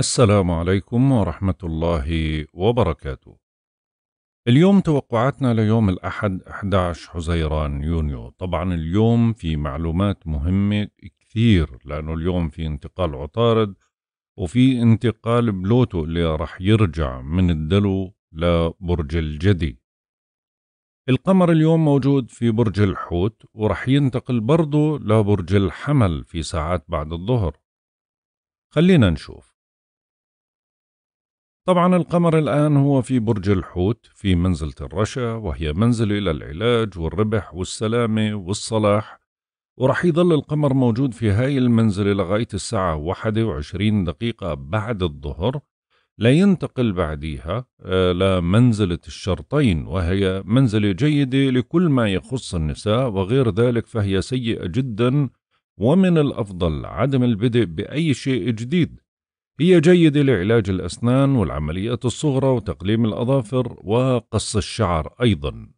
السلام عليكم ورحمة الله وبركاته. اليوم توقعاتنا ليوم الأحد 11 حزيران يونيو، طبعا اليوم في معلومات مهمة كثير لأنه اليوم في انتقال عطارد وفي انتقال بلوتو اللي راح يرجع من الدلو لبرج الجدي. القمر اليوم موجود في برج الحوت وراح ينتقل برضه لبرج الحمل في ساعات بعد الظهر. خلينا نشوف طبعا القمر الآن هو في برج الحوت في منزلة الرشا وهي منزلة للعلاج والربح والسلامة والصلاح ورح يظل القمر موجود في هاي المنزلة لغاية الساعة واحدة وعشرين دقيقة بعد الظهر لينتقل بعديها آه، لمنزلة الشرطين وهي منزلة جيدة لكل ما يخص النساء وغير ذلك فهي سيئة جدا ومن الأفضل عدم البدء بأي شيء جديد هي جيدة لعلاج الأسنان والعمليات الصغرى وتقليم الأظافر وقص الشعر أيضا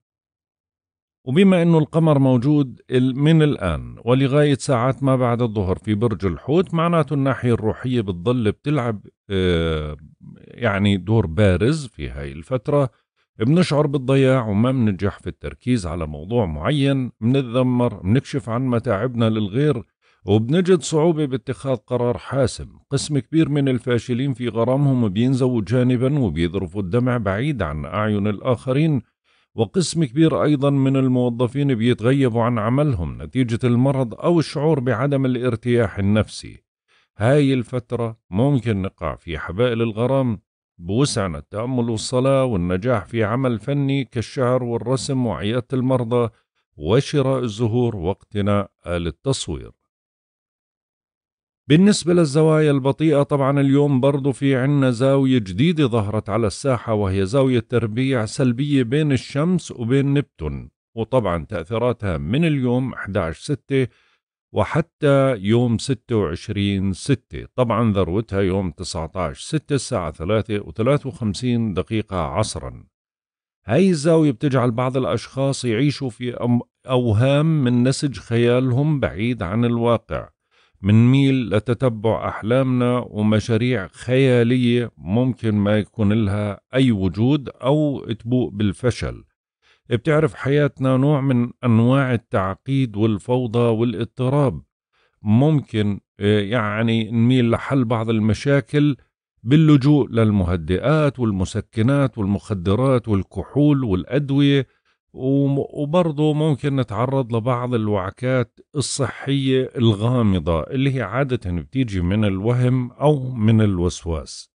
وبما أنه القمر موجود من الآن ولغاية ساعات ما بعد الظهر في برج الحوت معناته الناحية الروحية بتضل بتلعب آه، يعني دور بارز في هاي الفترة بنشعر بالضياع وما بننجح في التركيز على موضوع معين بنتذمر بنكشف عن متاعبنا للغير وبنجد صعوبة باتخاذ قرار حاسم قسم كبير من الفاشلين في غرامهم بينزوا جانبا وبيذرفوا الدمع بعيد عن أعين الآخرين وقسم كبير أيضا من الموظفين بيتغيبوا عن عملهم نتيجة المرض أو الشعور بعدم الارتياح النفسي هاي الفترة ممكن نقع في حبائل الغرام بوسعنا التأمل والصلاة والنجاح في عمل فني كالشعر والرسم وعيادة المرضى وشراء الزهور واقتناء آل التصوير بالنسبة للزوايا البطيئة طبعا اليوم برضو في عنا زاوية جديدة ظهرت على الساحة وهي زاوية تربيع سلبية بين الشمس وبين نبتون وطبعا تأثيراتها من اليوم 11 6 وحتى يوم 26 6 طبعا ذروتها يوم 19 6 الساعة 3 و53 دقيقة عصرا هاي الزاوية بتجعل بعض الأشخاص يعيشوا في أوهام من نسج خيالهم بعيد عن الواقع منميل لتتبع أحلامنا ومشاريع خيالية ممكن ما يكون لها أي وجود أو تبوء بالفشل بتعرف حياتنا نوع من أنواع التعقيد والفوضى والاضطراب ممكن آه، يعني نميل لحل بعض المشاكل باللجوء للمهدئات والمسكنات والمخدرات والكحول والأدوية وبرضه ممكن نتعرض لبعض الوعكات الصحية الغامضة اللي هي عادة بتيجي من الوهم أو من الوسواس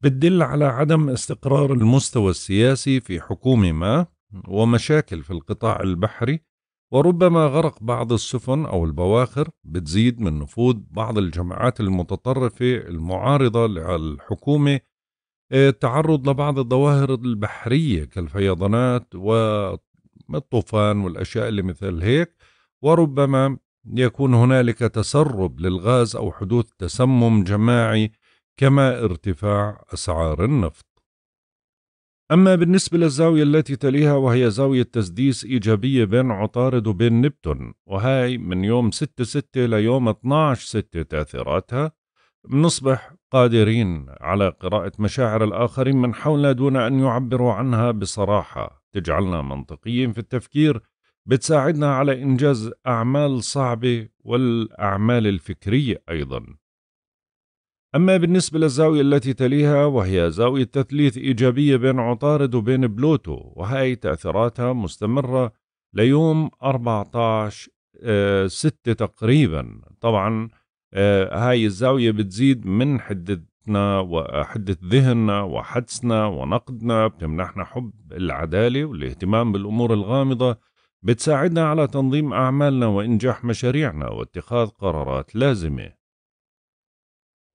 بتدل على عدم استقرار المستوى السياسي في حكومة ما ومشاكل في القطاع البحري وربما غرق بعض السفن أو البواخر بتزيد من نفوذ بعض الجماعات المتطرفة المعارضة للحكومة التعرض لبعض الظواهر البحرية كالفيضانات والطوفان والأشياء اللي مثل هيك وربما يكون هنالك تسرب للغاز أو حدوث تسمم جماعي كما ارتفاع أسعار النفط أما بالنسبة للزاوية التي تليها وهي زاوية تسديس إيجابية بين عطارد وبين نبتون وهي من يوم 6 6 ليوم 12 6 تأثيراتها بنصبح قادرين على قراءة مشاعر الآخرين من حولنا دون أن يعبروا عنها بصراحة تجعلنا منطقيين في التفكير بتساعدنا على إنجاز أعمال صعبة والأعمال الفكرية أيضا أما بالنسبة للزاوية التي تليها وهي زاوية تثليث إيجابية بين عطارد وبين بلوتو وهي تأثيراتها مستمرة ليوم 14 6 آه، تقريبا طبعا آه، هاي الزاوية بتزيد من حدتنا وحدة ذهننا وحدسنا ونقدنا بتمنحنا حب العدالة والاهتمام بالأمور الغامضة بتساعدنا على تنظيم أعمالنا وإنجاح مشاريعنا واتخاذ قرارات لازمة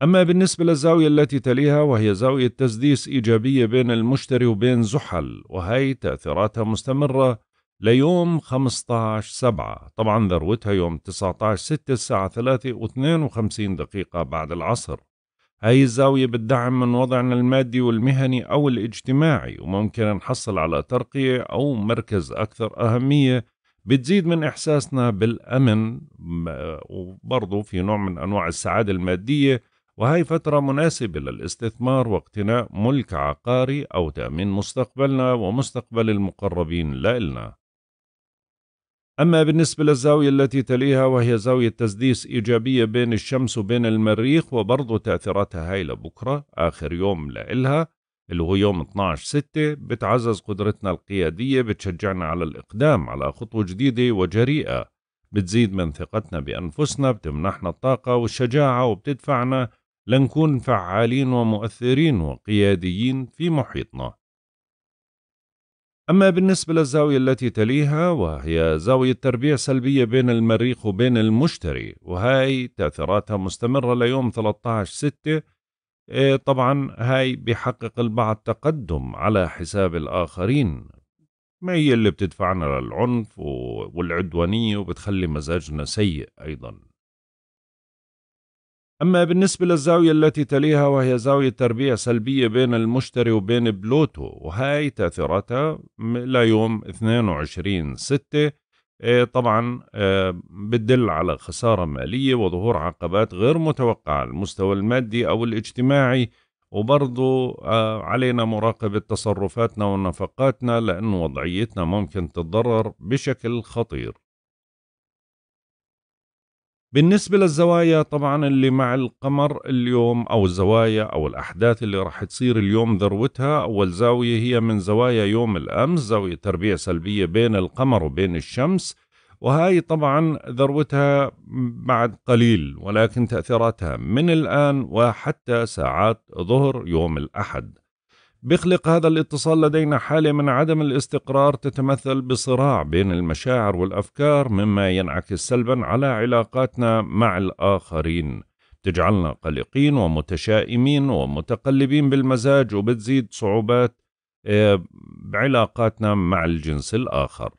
أما بالنسبة للزاوية التي تليها وهي زاوية تسديس إيجابية بين المشتري وبين زحل وهي تأثيراتها مستمرة ليوم 15 7 طبعا ذروتها يوم 19 6 الساعة 3 و52 دقيقة بعد العصر هاي الزاوية بتدعم من وضعنا المادي والمهني أو الاجتماعي وممكن نحصل على ترقية أو مركز أكثر أهمية بتزيد من إحساسنا بالأمن وبرضه في نوع من أنواع السعادة المادية وهي فترة مناسبة للاستثمار واقتناء ملك عقاري أو تأمين مستقبلنا ومستقبل المقربين لإلنا أما بالنسبة للزاوية التي تليها وهي زاوية تسديس إيجابية بين الشمس وبين المريخ وبرضه تأثيراتها هاي لبكرة آخر يوم لإلها اللي هو يوم 12 6 بتعزز قدرتنا القيادية بتشجعنا على الإقدام على خطوة جديدة وجريئة بتزيد من ثقتنا بأنفسنا بتمنحنا الطاقة والشجاعة وبتدفعنا لنكون فعالين ومؤثرين وقياديين في محيطنا أما بالنسبة للزاوية التي تليها وهي زاوية تربيع سلبية بين المريخ وبين المشتري وهاي تأثيراتها مستمرة ليوم 13 ستة إيه، طبعا هاي بيحقق البعض تقدم على حساب الآخرين ما هي اللي بتدفعنا للعنف والعدوانية وبتخلي مزاجنا سيء أيضا أما بالنسبة للزاوية التي تليها وهي زاوية تربيع سلبية بين المشتري وبين بلوتو وهاي تأثيراتها ليوم 22 ستة إيه، طبعا آه، بتدل على خسارة مالية وظهور عقبات غير متوقعة على المستوى المادي أو الاجتماعي وبرضو آه، علينا مراقبة تصرفاتنا ونفقاتنا لأن وضعيتنا ممكن تتضرر بشكل خطير بالنسبة للزوايا طبعا اللي مع القمر اليوم أو الزوايا أو الأحداث اللي راح تصير اليوم ذروتها أول زاوية هي من زوايا يوم الأمس زاوية تربيع سلبية بين القمر وبين الشمس وهاي طبعا ذروتها بعد قليل ولكن تأثيراتها من الآن وحتى ساعات ظهر يوم الأحد بيخلق هذا الاتصال لدينا حالة من عدم الاستقرار تتمثل بصراع بين المشاعر والأفكار مما ينعكس سلبا على علاقاتنا مع الآخرين تجعلنا قلقين ومتشائمين ومتقلبين بالمزاج وبتزيد صعوبات آه، بعلاقاتنا مع الجنس الآخر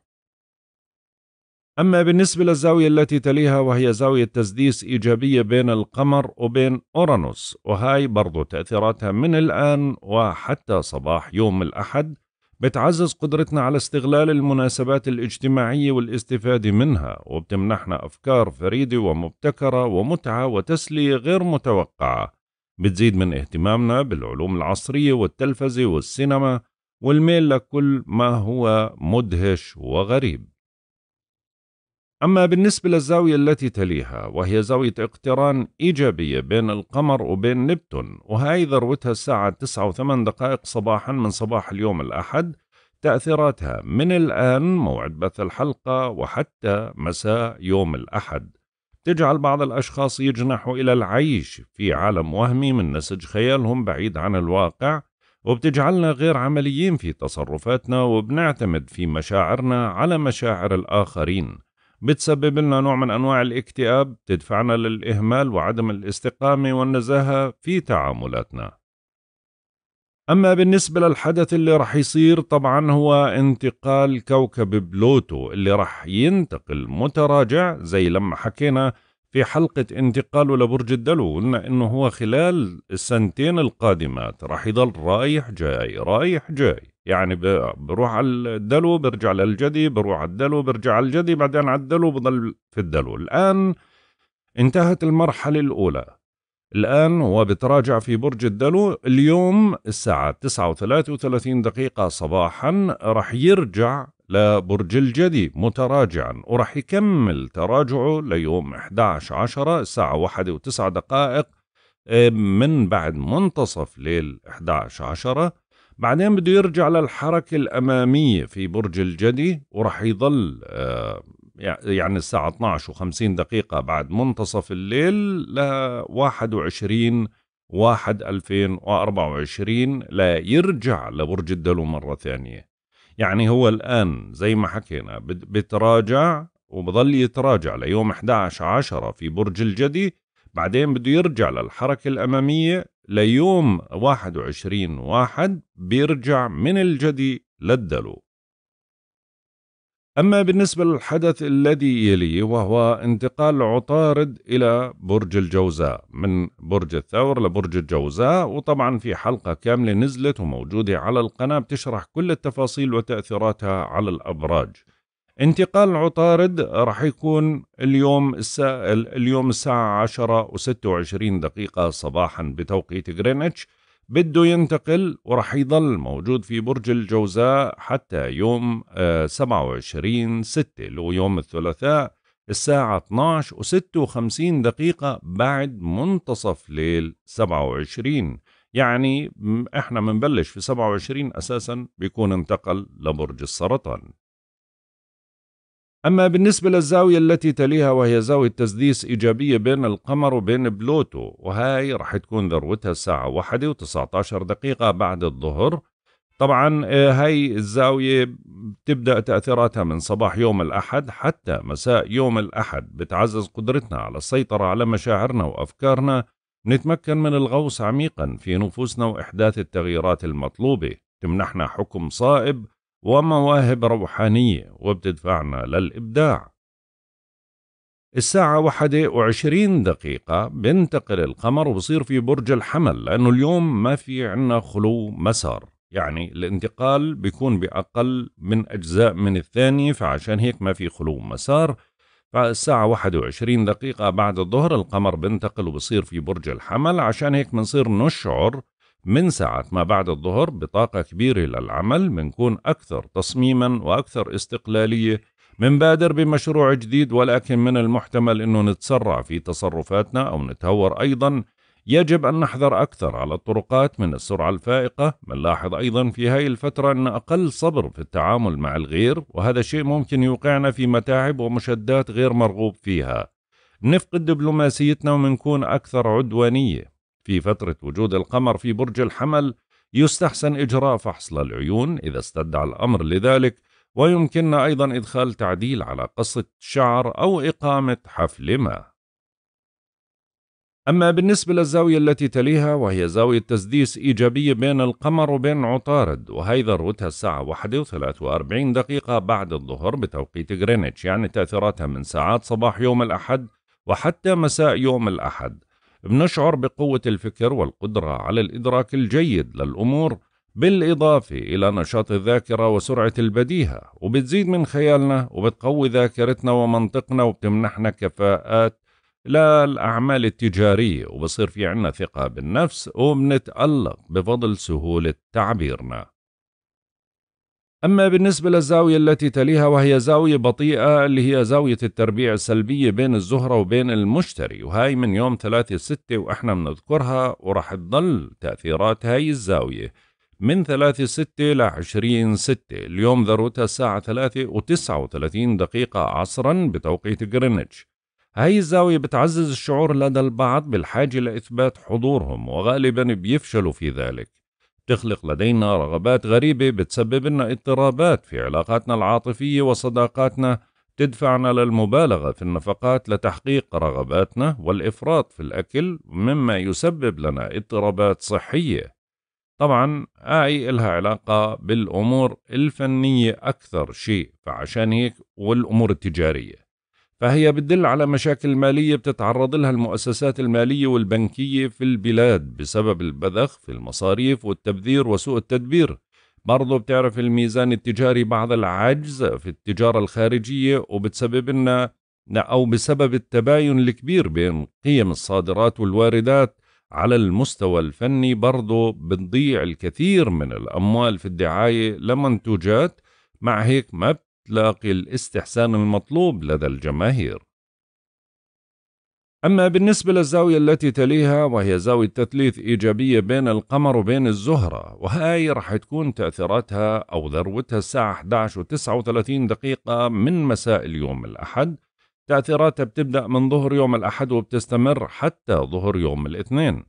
أما بالنسبة للزاوية التي تليها وهي زاوية تسديس إيجابية بين القمر وبين أورانوس وهاي برضو تأثيراتها من الآن وحتى صباح يوم الأحد بتعزز قدرتنا على استغلال المناسبات الاجتماعية والاستفادة منها وبتمنحنا أفكار فريدة ومبتكرة ومتعة وتسلية غير متوقعة بتزيد من اهتمامنا بالعلوم العصرية والتلفزة والسينما والميل لكل ما هو مدهش وغريب أما بالنسبة للزاوية التي تليها وهي زاوية اقتران إيجابية بين القمر وبين نبتون وهي ذروتها الساعة 9 وثمان دقائق صباحا من صباح اليوم الأحد تأثيراتها من الآن موعد بث الحلقة وحتى مساء يوم الأحد تجعل بعض الأشخاص يجنحوا إلى العيش في عالم وهمي من نسج خيالهم بعيد عن الواقع وبتجعلنا غير عمليين في تصرفاتنا وبنعتمد في مشاعرنا على مشاعر الآخرين بتسبب لنا نوع من أنواع الاكتئاب تدفعنا للإهمال وعدم الاستقامة والنزاهة في تعاملاتنا أما بالنسبة للحدث اللي رح يصير طبعا هو انتقال كوكب بلوتو اللي رح ينتقل متراجع زي لما حكينا في حلقة انتقاله لبرج الدلو قلنا إنه هو خلال السنتين القادمات رح يضل رايح جاي رايح جاي يعني بروح على الدلو برجع للجدي بروح على الدلو برجع على الجدي بعدين على الدلو بضل في الدلو الآن انتهت المرحلة الأولى الآن هو بتراجع في برج الدلو اليوم الساعة 9:33 دقيقة صباحا رح يرجع لبرج الجدي متراجعا ورح يكمل تراجعه ليوم 11 10 الساعة 1 و9 دقائق آه، من بعد منتصف ليل 11 10 بعدين بده يرجع للحركة الأمامية في برج الجدي وراح يضل آه، يعني الساعة 12 و50 دقيقة بعد منتصف الليل ل 21 واحد 2024 ليرجع لبرج الدلو مرة ثانية يعني هو الآن زي ما حكينا بتراجع وبضل يتراجع ليوم 11 10 في برج الجدي بعدين بده يرجع للحركة الأمامية ليوم 21 واحد بيرجع من الجدي للدلو أما بالنسبة للحدث الذي يلي وهو انتقال عطارد إلى برج الجوزاء من برج الثور لبرج الجوزاء وطبعا في حلقة كاملة نزلت وموجودة على القناة بتشرح كل التفاصيل وتأثيراتها على الأبراج انتقال عطارد راح يكون اليوم الساعة اليوم الساعة 10 و26 دقيقة صباحا بتوقيت غرينتش بده ينتقل وراح يضل موجود في برج الجوزاء حتى يوم 27 آه، 6 اللي هو يوم الثلاثاء الساعة 12 و56 دقيقة بعد منتصف ليل 27 يعني احنا بنبلش في 27 اساسا بيكون انتقل لبرج السرطان أما بالنسبة للزاوية التي تليها وهي زاوية تسديس إيجابية بين القمر وبين بلوتو وهاي راح تكون ذروتها الساعة واحدة وتسعة دقيقة بعد الظهر طبعا آه، هاي الزاوية بتبدأ تأثيراتها من صباح يوم الأحد حتى مساء يوم الأحد بتعزز قدرتنا على السيطرة على مشاعرنا وأفكارنا نتمكن من الغوص عميقا في نفوسنا وإحداث التغييرات المطلوبة تمنحنا حكم صائب ومواهب روحانية وبتدفعنا للإبداع الساعة واحدة وعشرين دقيقة بنتقل القمر وبصير في برج الحمل لأنه اليوم ما في عنا خلو مسار يعني الانتقال بيكون بأقل من أجزاء من الثانية فعشان هيك ما في خلو مسار فالساعة وعشرين دقيقة بعد الظهر القمر بنتقل وبصير في برج الحمل عشان هيك بنصير نشعر من ساعة ما بعد الظهر بطاقة كبيرة للعمل منكون أكثر تصميما وأكثر استقلالية منبادر بمشروع جديد ولكن من المحتمل أنه نتسرع في تصرفاتنا أو نتهور أيضا يجب أن نحذر أكثر على الطرقات من السرعة الفائقة منلاحظ أيضا في هاي الفترة أن أقل صبر في التعامل مع الغير وهذا شيء ممكن يوقعنا في متاعب ومشدات غير مرغوب فيها نفقد دبلوماسيتنا ومنكون أكثر عدوانية في فترة وجود القمر في برج الحمل يستحسن إجراء فحص للعيون إذا استدعى الأمر لذلك ويمكننا أيضا إدخال تعديل على قصة شعر أو إقامة حفل ما أما بالنسبة للزاوية التي تليها وهي زاوية تسديس إيجابية بين القمر وبين عطارد وهي ذروتها الساعة 41 دقيقة بعد الظهر بتوقيت غرينتش يعني تأثيراتها من ساعات صباح يوم الأحد وحتى مساء يوم الأحد بنشعر بقوة الفكر والقدرة على الإدراك الجيد للأمور بالإضافة إلى نشاط الذاكرة وسرعة البديهة وبتزيد من خيالنا وبتقوي ذاكرتنا ومنطقنا وبتمنحنا كفاءات للأعمال التجارية وبصير في عنا ثقة بالنفس وبنتألق بفضل سهولة تعبيرنا أما بالنسبة للزاوية التي تليها وهي زاوية بطيئة اللي هي زاوية التربيع السلبية بين الزهرة وبين المشتري وهاي من يوم 3 6 وإحنا بنذكرها وراح تضل تأثيرات هاي الزاوية من 3 6 ل 20 6 اليوم ذروتها الساعة 3 و39 دقيقة عصرا بتوقيت جرينتش هاي الزاوية بتعزز الشعور لدى البعض بالحاجة لإثبات حضورهم وغالبا بيفشلوا في ذلك تخلق لدينا رغبات غريبة بتسبب لنا اضطرابات في علاقاتنا العاطفية وصداقاتنا تدفعنا للمبالغة في النفقات لتحقيق رغباتنا والإفراط في الأكل مما يسبب لنا اضطرابات صحية طبعا آي إلها علاقة بالأمور الفنية أكثر شيء فعشان هيك والأمور التجارية فهي بتدل على مشاكل مالية بتتعرض لها المؤسسات المالية والبنكية في البلاد بسبب البذخ في المصاريف والتبذير وسوء التدبير برضو بتعرف الميزان التجاري بعض العجز في التجارة الخارجية وبتسبب لنا أو بسبب التباين الكبير بين قيم الصادرات والواردات على المستوى الفني برضو بتضيع الكثير من الأموال في الدعاية لمنتوجات مع هيك ما تلاقي الاستحسان المطلوب لدى الجماهير أما بالنسبة للزاوية التي تليها وهي زاوية تثليث إيجابية بين القمر وبين الزهرة وهاي رح تكون تأثيراتها أو ذروتها الساعة 11 و 39 دقيقة من مساء اليوم الأحد تأثيراتها بتبدأ من ظهر يوم الأحد وبتستمر حتى ظهر يوم الاثنين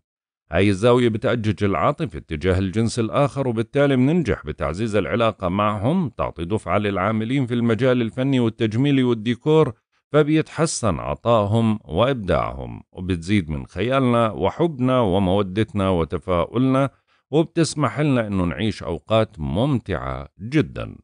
هاي الزاوية بتأجج العاطفة اتجاه الجنس الآخر وبالتالي بننجح بتعزيز العلاقة معهم تعطي دفعة للعاملين في المجال الفني والتجميلي والديكور فبيتحسن عطائهم وإبداعهم وبتزيد من خيالنا وحبنا ومودتنا وتفاؤلنا وبتسمح لنا أنه نعيش أوقات ممتعة جداً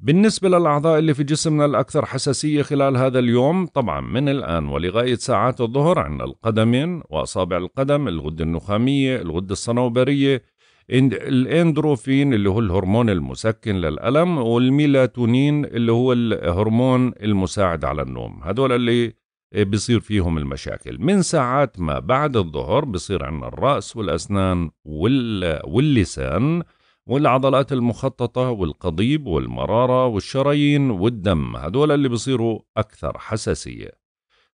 بالنسبة للأعضاء اللي في جسمنا الأكثر حساسية خلال هذا اليوم طبعا من الآن ولغاية ساعات الظهر عندنا القدمين وأصابع القدم الغدة النخامية الغدة الصنوبرية الاندروفين اللي هو الهرمون المسكن للألم والميلاتونين اللي هو الهرمون المساعد على النوم هذول اللي بصير فيهم المشاكل من ساعات ما بعد الظهر بصير عندنا الرأس والأسنان واللسان والعضلات المخططة والقضيب والمرارة والشرايين والدم هدول اللي بيصيروا أكثر حساسية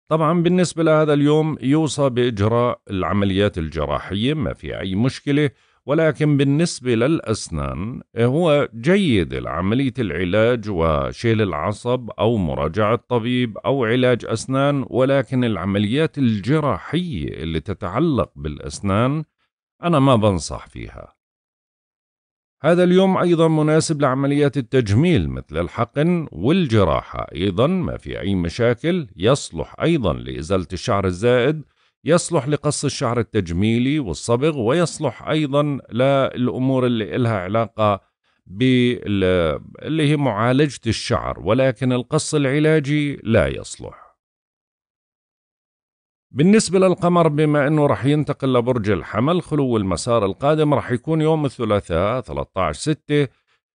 طبعا بالنسبة لهذا اليوم يوصى بإجراء العمليات الجراحية ما في أي مشكلة ولكن بالنسبة للأسنان هو جيد العملية العلاج وشيل العصب أو مراجعة طبيب أو علاج أسنان ولكن العمليات الجراحية اللي تتعلق بالأسنان أنا ما بنصح فيها هذا اليوم أيضا مناسب لعمليات التجميل مثل الحقن والجراحة أيضا ما في أي مشاكل يصلح أيضا لإزالة الشعر الزائد يصلح لقص الشعر التجميلي والصبغ ويصلح أيضا للأمور اللي إلها علاقة باللي هي معالجة الشعر ولكن القص العلاجي لا يصلح بالنسبة للقمر بما أنه رح ينتقل لبرج الحمل خلو المسار القادم رح يكون يوم الثلاثاء 13 6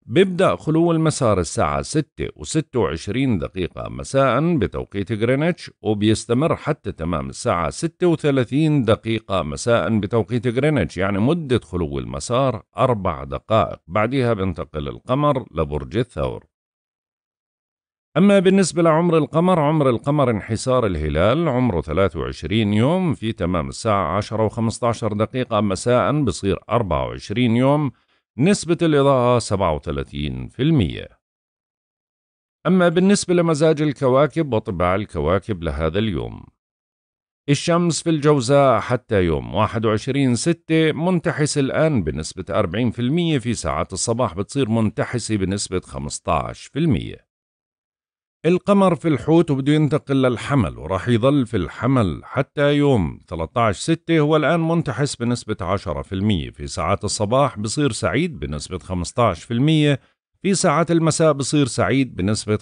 بيبدأ خلو المسار الساعة 6 و26 دقيقة مساء بتوقيت غرينتش وبيستمر حتى تمام الساعة 36 دقيقة مساء بتوقيت غرينتش يعني مدة خلو المسار أربع دقائق بعدها بنتقل القمر لبرج الثور أما بالنسبة لعمر القمر عمر القمر انحسار الهلال عمره 23 يوم في تمام الساعة 10 و15 دقيقة مساء بصير 24 يوم نسبة الإضاءة 37% أما بالنسبة لمزاج الكواكب وطباع الكواكب لهذا اليوم الشمس في الجوزاء حتى يوم 21/6 منتحس الآن بنسبة 40% في ساعات الصباح بتصير منتحسة بنسبة 15% القمر في الحوت وبده ينتقل للحمل وراح يظل في الحمل حتى يوم 13 6 هو الآن منتحس بنسبة 10% في ساعات الصباح بصير سعيد بنسبة 15% في ساعات المساء بصير سعيد بنسبة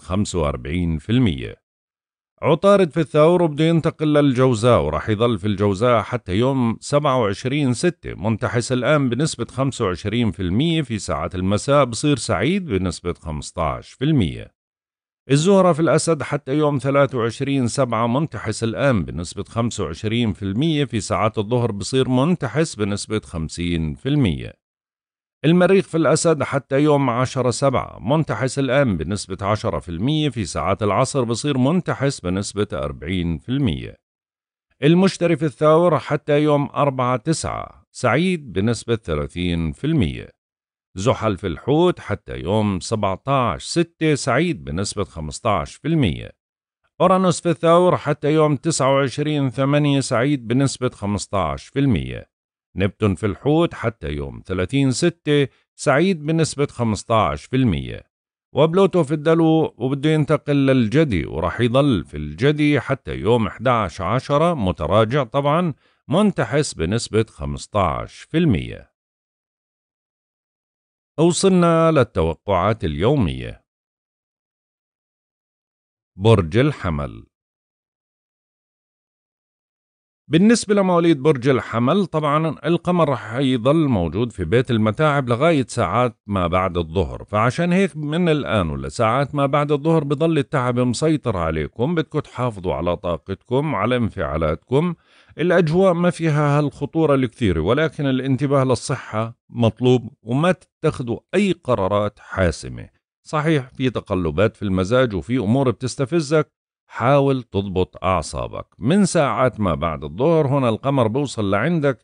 45% عطارد في الثور وبده ينتقل للجوزاء وراح يظل في الجوزاء حتى يوم 27 6 منتحس الآن بنسبة 25% في ساعات المساء بصير سعيد بنسبة 15% الزهرة في الأسد حتى يوم 23 سبعة منتحس الآن بنسبة 25% في ساعات الظهر بصير منتحس بنسبة 50% المريخ في الأسد حتى يوم 10 سبعة منتحس الآن بنسبة 10% في ساعات العصر بصير منتحس بنسبة 40% المشتري في الثور حتى يوم 4 تسعة سعيد بنسبة 30% زحل في الحوت حتى يوم 17/6 سعيد بنسبة 15%. أورانوس في الثور حتى يوم 29/8 سعيد بنسبة 15%. نبتون في الحوت حتى يوم 30/6 سعيد بنسبة 15%. وبلوتو في الدلو وبده ينتقل للجدي وراح يضل في الجدي حتى يوم 11/10 متراجع طبعا منتحس بنسبة 15%. وصلنا للتوقعات اليومية برج الحمل بالنسبة لمواليد برج الحمل طبعا القمر رح يضل موجود في بيت المتاعب لغاية ساعات ما بعد الظهر فعشان هيك من الآن ولساعات ما بعد الظهر بضل التعب مسيطر عليكم بدكم تحافظوا على طاقتكم على انفعالاتكم الأجواء ما فيها هالخطورة الكثيرة ولكن الانتباه للصحة مطلوب وما تتخذوا أي قرارات حاسمة صحيح في تقلبات في المزاج وفي أمور بتستفزك حاول تضبط أعصابك من ساعات ما بعد الظهر هنا القمر بوصل لعندك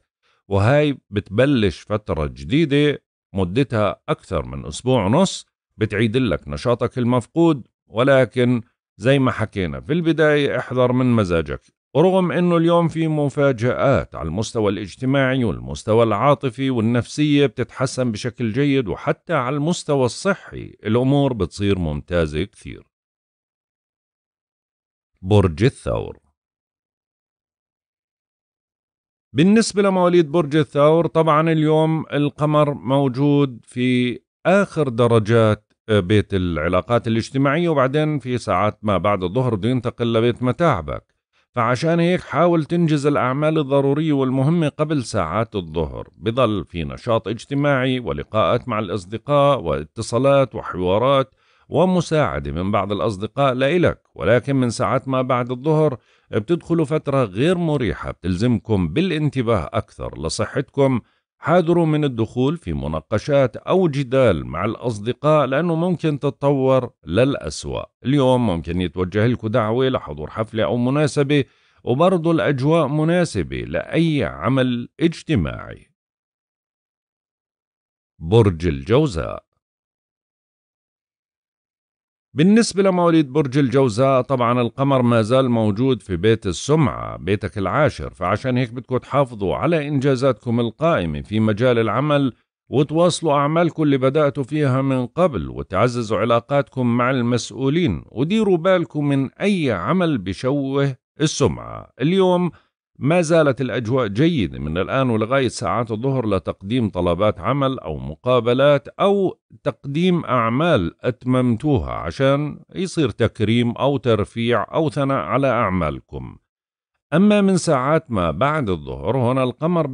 وهاي بتبلش فترة جديدة مدتها أكثر من أسبوع ونص بتعيد لك نشاطك المفقود ولكن زي ما حكينا في البداية احذر من مزاجك ورغم أنه اليوم في مفاجآت على المستوى الاجتماعي والمستوى العاطفي والنفسية بتتحسن بشكل جيد وحتى على المستوى الصحي الأمور بتصير ممتازة كثير برج الثور بالنسبة لمواليد برج الثور طبعا اليوم القمر موجود في آخر درجات بيت العلاقات الاجتماعية وبعدين في ساعات ما بعد الظهر بده ينتقل لبيت متاعبك فعشان هيك حاول تنجز الأعمال الضرورية والمهمة قبل ساعات الظهر بضل في نشاط اجتماعي ولقاءات مع الأصدقاء واتصالات وحوارات ومساعدة من بعض الأصدقاء لإلك ولكن من ساعات ما بعد الظهر بتدخلوا فترة غير مريحة بتلزمكم بالانتباه أكثر لصحتكم حاذروا من الدخول في مناقشات أو جدال مع الأصدقاء لأنه ممكن تتطور للأسوأ اليوم ممكن يتوجه لكم دعوة لحضور حفلة أو مناسبة وبرضه الأجواء مناسبة لأي عمل اجتماعي برج الجوزاء بالنسبة لمواليد برج الجوزاء طبعا القمر ما زال موجود في بيت السمعة بيتك العاشر فعشان هيك بدكم تحافظوا على إنجازاتكم القائمة في مجال العمل وتواصلوا أعمالكم اللي بدأتوا فيها من قبل وتعززوا علاقاتكم مع المسؤولين وديروا بالكم من أي عمل بشوه السمعة اليوم ما زالت الأجواء جيدة من الآن ولغاية ساعات الظهر لتقديم طلبات عمل أو مقابلات أو تقديم أعمال أتممتوها عشان يصير تكريم أو ترفيع أو ثناء على أعمالكم أما من ساعات ما بعد الظهر هنا القمر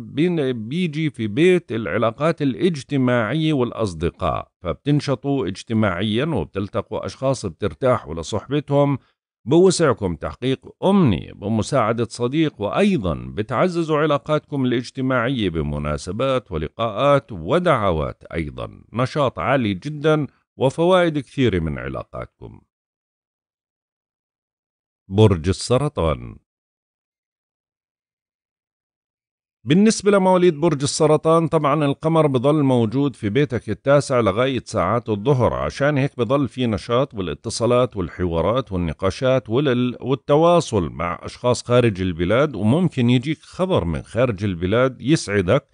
بيجي في بيت العلاقات الاجتماعية والأصدقاء فبتنشطوا اجتماعيا وبتلتقوا أشخاص بترتاحوا لصحبتهم بوسعكم تحقيق أمنية بمساعدة صديق وأيضا بتعززوا علاقاتكم الاجتماعية بمناسبات ولقاءات ودعوات أيضا نشاط عالي جدا وفوائد كثيرة من علاقاتكم برج السرطان بالنسبة لمواليد برج السرطان طبعا القمر بضل موجود في بيتك التاسع لغاية ساعات الظهر عشان هيك بضل في نشاط والاتصالات والحوارات والنقاشات والتواصل مع أشخاص خارج البلاد وممكن يجيك خبر من خارج البلاد يسعدك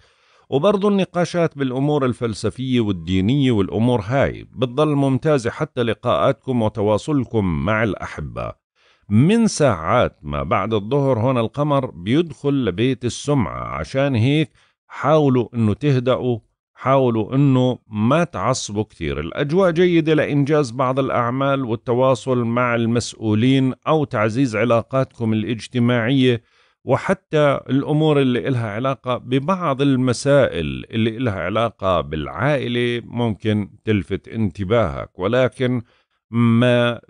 وبرضو النقاشات بالأمور الفلسفية والدينية والأمور هاي بتضل ممتازة حتى لقاءاتكم وتواصلكم مع الأحبة من ساعات ما بعد الظهر هون القمر بيدخل لبيت السمعة عشان هيك حاولوا انه تهدأوا حاولوا انه ما تعصبوا كثير الاجواء جيدة لانجاز بعض الاعمال والتواصل مع المسؤولين او تعزيز علاقاتكم الاجتماعية وحتى الامور اللي إلها علاقة ببعض المسائل اللي إلها علاقة بالعائلة ممكن تلفت انتباهك ولكن ما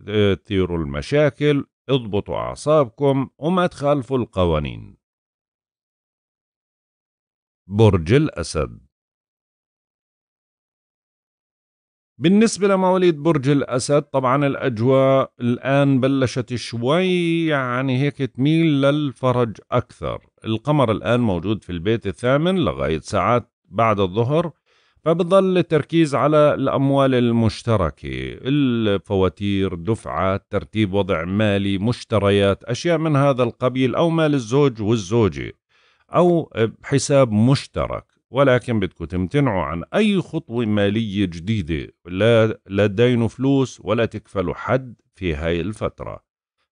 تثيروا المشاكل اضبطوا أعصابكم وما تخالفوا القوانين برج الأسد بالنسبة لمواليد برج الأسد طبعا الأجواء الآن بلشت شوي يعني هيك تميل للفرج أكثر القمر الآن موجود في البيت الثامن لغاية ساعات بعد الظهر فبضل التركيز على الأموال المشتركة الفواتير دفعات ترتيب وضع مالي مشتريات أشياء من هذا القبيل أو مال الزوج والزوجة أو حساب مشترك ولكن بدكم تمتنعوا عن أي خطوة مالية جديدة لا, لا تدينوا فلوس ولا تكفلوا حد في هاي الفترة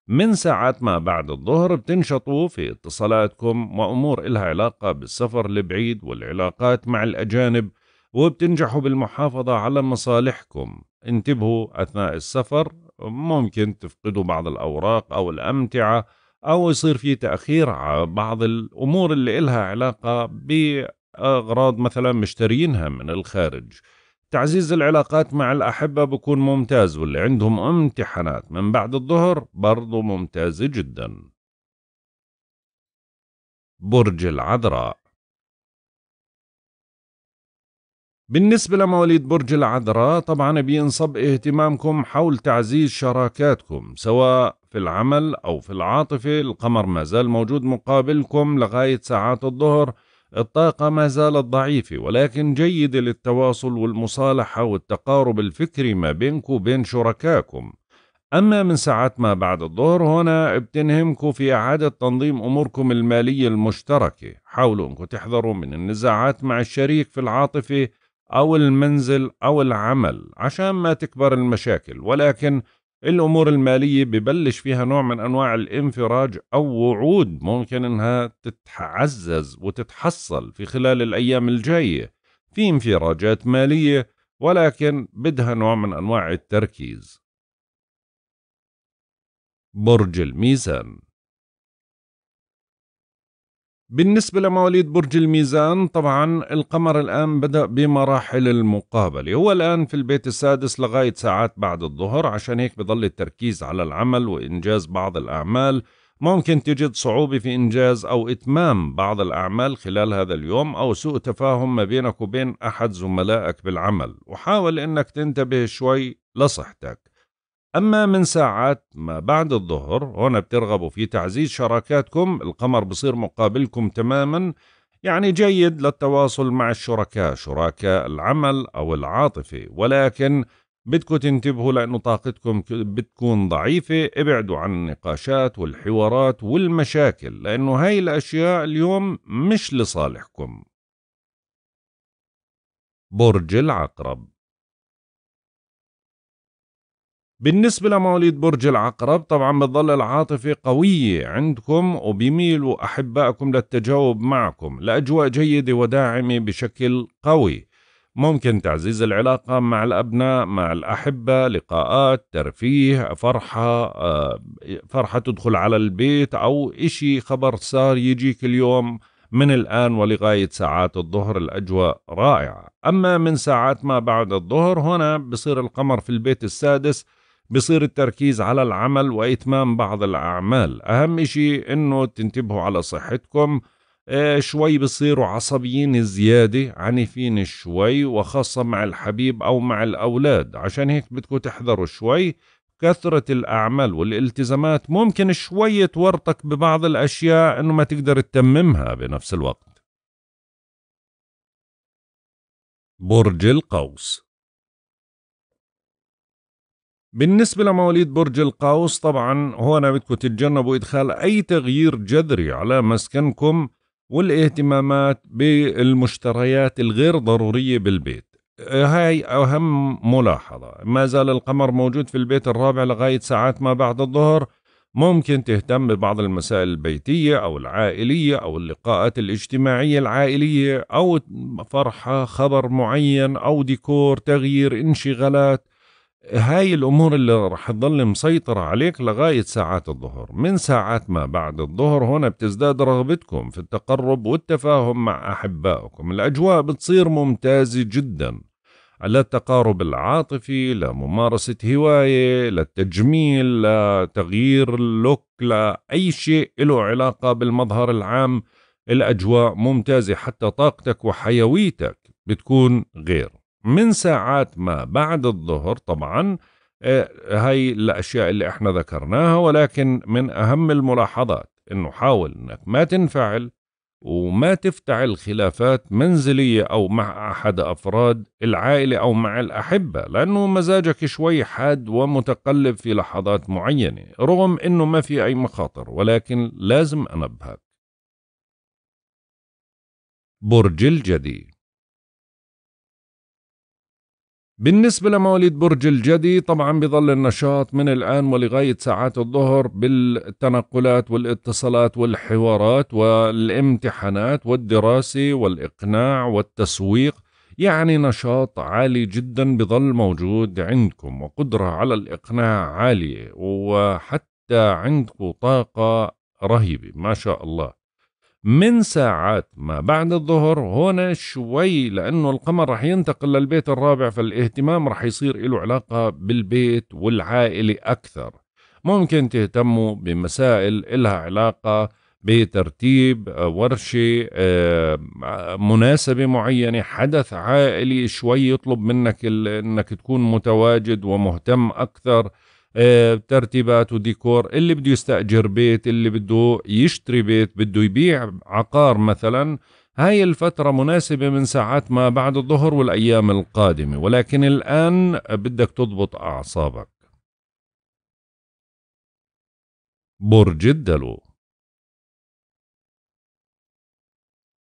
من ساعات ما بعد الظهر بتنشطوا في اتصالاتكم وأمور إلها علاقة بالسفر البعيد والعلاقات مع الأجانب وبتنجحوا بالمحافظة على مصالحكم انتبهوا أثناء السفر ممكن تفقدوا بعض الأوراق أو الأمتعة أو يصير في تأخير على بعض الأمور اللي إلها علاقة بأغراض مثلا مشتريينها من الخارج تعزيز العلاقات مع الأحبة بكون ممتاز واللي عندهم امتحانات من بعد الظهر برضو ممتاز جدا برج العذراء بالنسبة لمواليد برج العذراء طبعا بينصب اهتمامكم حول تعزيز شراكاتكم سواء في العمل أو في العاطفة القمر ما زال موجود مقابلكم لغاية ساعات الظهر الطاقة ما زالت ضعيفة ولكن جيدة للتواصل والمصالحة والتقارب الفكري ما بينكم وبين شركائكم أما من ساعات ما بعد الظهر هنا بتنهمكم في إعادة تنظيم أموركم المالية المشتركة حاولوا أنكم تحذروا من النزاعات مع الشريك في العاطفة أو المنزل أو العمل عشان ما تكبر المشاكل ولكن الأمور المالية ببلش فيها نوع من أنواع الانفراج أو وعود ممكن أنها تتعزز وتتحصل في خلال الأيام الجاية في انفراجات مالية ولكن بدها نوع من أنواع التركيز برج الميزان بالنسبة لمواليد برج الميزان طبعا القمر الآن بدأ بمراحل المقابلة هو الآن في البيت السادس لغاية ساعات بعد الظهر عشان هيك بضل التركيز على العمل وإنجاز بعض الأعمال ممكن تجد صعوبة في إنجاز أو إتمام بعض الأعمال خلال هذا اليوم أو سوء تفاهم ما بينك وبين أحد زملائك بالعمل وحاول أنك تنتبه شوي لصحتك أما من ساعات ما بعد الظهر هنا بترغبوا في تعزيز شراكاتكم القمر بصير مقابلكم تماما يعني جيد للتواصل مع الشركاء شركاء العمل أو العاطفة ولكن بدكم تنتبهوا لأنه طاقتكم بتكون ضعيفة ابعدوا عن النقاشات والحوارات والمشاكل لأنه هاي الأشياء اليوم مش لصالحكم برج العقرب بالنسبة لمواليد برج العقرب طبعا بتظل العاطفة قوية عندكم وبيميلوا أحبائكم للتجاوب معكم لأجواء جيدة وداعمة بشكل قوي ممكن تعزيز العلاقة مع الأبناء مع الأحبة لقاءات ترفيه فرحة آه، فرحة تدخل على البيت أو إشي خبر صار يجيك اليوم من الآن ولغاية ساعات الظهر الأجواء رائعة أما من ساعات ما بعد الظهر هنا بصير القمر في البيت السادس بصير التركيز على العمل وإتمام بعض الأعمال أهم شيء إنه تنتبهوا على صحتكم آه شوي بصيروا عصبيين زيادة عنيفين شوي وخاصة مع الحبيب أو مع الأولاد عشان هيك بدكم تحذروا شوي كثرة الأعمال والالتزامات ممكن شوي تورطك ببعض الأشياء إنه ما تقدر تتممها بنفس الوقت برج القوس بالنسبة لمواليد برج القوس طبعا هون بدكم تتجنبوا إدخال أي تغيير جذري على مسكنكم والاهتمامات بالمشتريات الغير ضرورية بالبيت هاي أهم ملاحظة ما زال القمر موجود في البيت الرابع لغاية ساعات ما بعد الظهر ممكن تهتم ببعض المسائل البيتية أو العائلية أو اللقاءات الاجتماعية العائلية أو فرحة خبر معين أو ديكور تغيير انشغالات هاي الأمور اللي رح تظل مسيطرة عليك لغاية ساعات الظهر من ساعات ما بعد الظهر هنا بتزداد رغبتكم في التقرب والتفاهم مع أحبائكم الأجواء بتصير ممتازة جدا للتقارب العاطفي لممارسة هواية للتجميل لتغيير اللوك لأي شيء له علاقة بالمظهر العام الأجواء ممتازة حتى طاقتك وحيويتك بتكون غير من ساعات ما بعد الظهر طبعا آه، هاي الأشياء اللي احنا ذكرناها ولكن من أهم الملاحظات أنه حاول أنك ما تنفعل وما تفتعل خلافات منزلية أو مع أحد أفراد العائلة أو مع الأحبة لأنه مزاجك شوي حاد ومتقلب في لحظات معينة رغم أنه ما في أي مخاطر ولكن لازم أنبهك برج الجدي بالنسبة لمواليد برج الجدي طبعا بظل النشاط من الآن ولغاية ساعات الظهر بالتنقلات والاتصالات والحوارات والامتحانات والدراسة والإقناع والتسويق يعني نشاط عالي جدا بظل موجود عندكم وقدرة على الإقناع عالية وحتى عندكم طاقة رهيبة ما شاء الله من ساعات ما بعد الظهر هنا شوي لأنه القمر رح ينتقل للبيت الرابع فالاهتمام رح يصير له علاقة بالبيت والعائلة أكثر ممكن تهتموا بمسائل إلها علاقة بترتيب ورشة آه، مناسبة معينة حدث عائلي شوي يطلب منك انك تكون متواجد ومهتم اكثر آه، ترتيبات وديكور اللي بده يستأجر بيت اللي بده يشتري بيت بده يبيع عقار مثلا هاي الفترة مناسبة من ساعات ما بعد الظهر والأيام القادمة ولكن الآن بدك تضبط أعصابك برج الدلو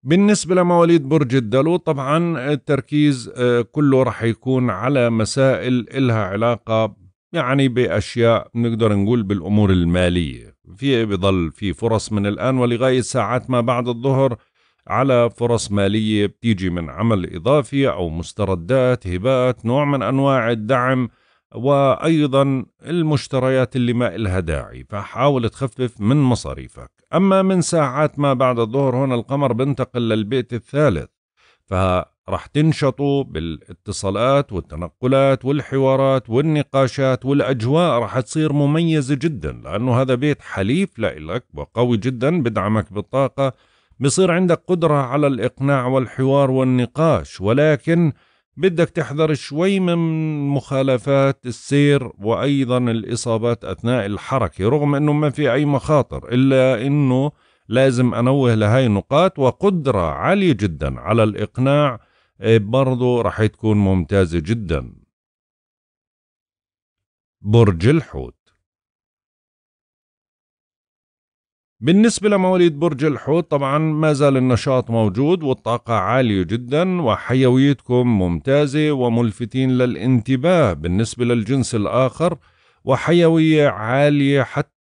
بالنسبة لمواليد برج الدلو طبعا التركيز آه، كله رح يكون على مسائل إلها علاقة يعني بأشياء نقدر نقول بالأمور المالية في بضل في فرص من الآن ولغاية ساعات ما بعد الظهر على فرص مالية بتيجي من عمل إضافي أو مستردات هبات نوع من أنواع الدعم وأيضا المشتريات اللي ما إلها داعي فحاول تخفف من مصاريفك أما من ساعات ما بعد الظهر هنا القمر بنتقل للبيت الثالث ف راح تنشطوا بالاتصالات والتنقلات والحوارات والنقاشات والأجواء راح تصير مميزة جدا لأنه هذا بيت حليف لك وقوي جدا بدعمك بالطاقة بصير عندك قدرة على الإقناع والحوار والنقاش ولكن بدك تحذر شوي من مخالفات السير وأيضا الإصابات أثناء الحركة رغم أنه ما في أي مخاطر إلا أنه لازم أنوه لهاي النقاط وقدرة عالية جدا على الإقناع إيه، برضه رح تكون ممتازة جدا برج الحوت بالنسبة لمواليد برج الحوت طبعا ما زال النشاط موجود والطاقة عالية جدا وحيويتكم ممتازة وملفتين للانتباه بالنسبة للجنس الآخر وحيوية عالية حتى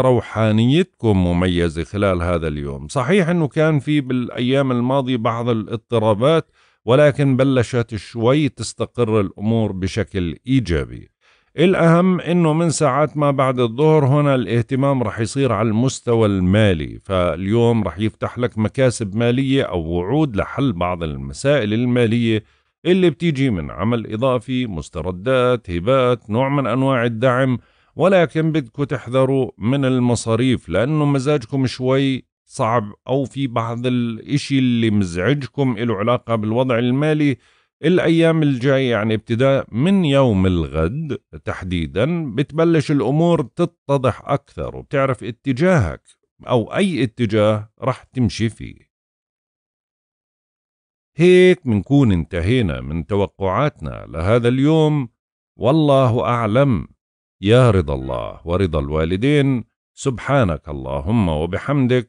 روحانيتكم مميزة خلال هذا اليوم صحيح أنه كان في بالأيام الماضية بعض الاضطرابات ولكن بلشت شوي تستقر الأمور بشكل إيجابي الأهم أنه من ساعات ما بعد الظهر هنا الاهتمام رح يصير على المستوى المالي فاليوم رح يفتح لك مكاسب مالية أو وعود لحل بعض المسائل المالية اللي بتيجي من عمل إضافي مستردات هبات نوع من أنواع الدعم ولكن بدكم تحذروا من المصاريف لأنه مزاجكم شوي صعب أو في بعض الإشي اللي مزعجكم له علاقة بالوضع المالي الأيام الجاية يعني ابتداء من يوم الغد تحديدا بتبلش الأمور تتضح أكثر وبتعرف اتجاهك أو أي اتجاه رح تمشي فيه هيك منكون انتهينا من توقعاتنا لهذا اليوم والله أعلم يا رضا الله ورضا الوالدين سبحانك اللهم وبحمدك